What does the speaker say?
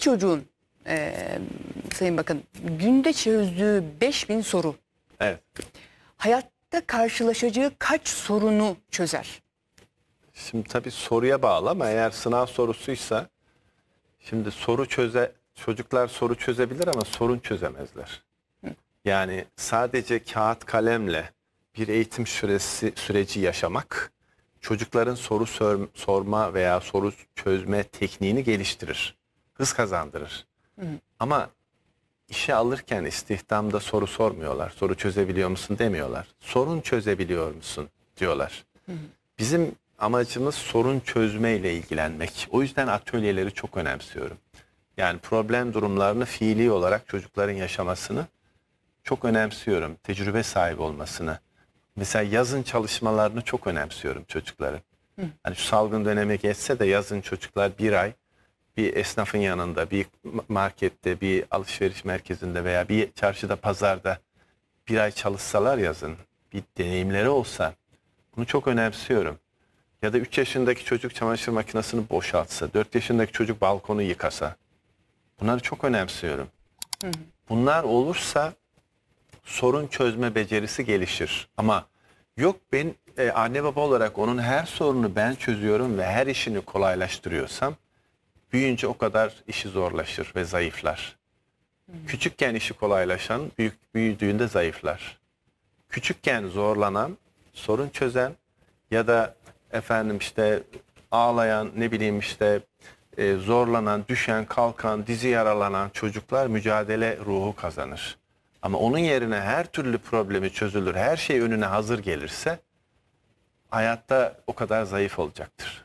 çocuğun e, Sayın Bakın günde çözdüğü 5000 soru. Evet. Hayatta karşılaşacağı kaç sorunu çözer? Şimdi tabii soruya bağlı ama eğer sınav sorusuysa şimdi soru çöze çocuklar soru çözebilir ama sorun çözemezler. Yani sadece kağıt kalemle bir eğitim süresi süreci yaşamak çocukların soru sorma veya soru çözme tekniğini geliştirir hız kazandırır. Hı. Ama işe alırken istihdamda soru sormuyorlar. Soru çözebiliyor musun demiyorlar. Sorun çözebiliyor musun diyorlar. Hı. Bizim amacımız sorun çözmeyle ilgilenmek. O yüzden atölyeleri çok önemsiyorum. Yani problem durumlarını fiili olarak çocukların yaşamasını çok önemsiyorum. Tecrübe sahibi olmasını. Mesela yazın çalışmalarını çok önemsiyorum çocukların. Hı. Hani şu salgın dönemi geçse de yazın çocuklar bir ay bir esnafın yanında, bir markette, bir alışveriş merkezinde veya bir çarşıda, pazarda bir ay çalışsalar yazın, bir deneyimleri olsa bunu çok önemsiyorum. Ya da 3 yaşındaki çocuk çamaşır makinesini boşaltsa, 4 yaşındaki çocuk balkonu yıkasa. Bunları çok önemsiyorum. Bunlar olursa sorun çözme becerisi gelişir. Ama yok ben e, anne baba olarak onun her sorunu ben çözüyorum ve her işini kolaylaştırıyorsam büyüyünce o kadar işi zorlaşır ve zayıflar. Hmm. Küçükken işi kolaylaşan büyük büyüdüğünde zayıflar. Küçükken zorlanan, sorun çözen ya da efendim işte ağlayan ne bileyim işte e, zorlanan, düşen, kalkan, dizi yaralanan çocuklar mücadele ruhu kazanır. Ama onun yerine her türlü problemi çözülür, her şey önüne hazır gelirse hayatta o kadar zayıf olacaktır.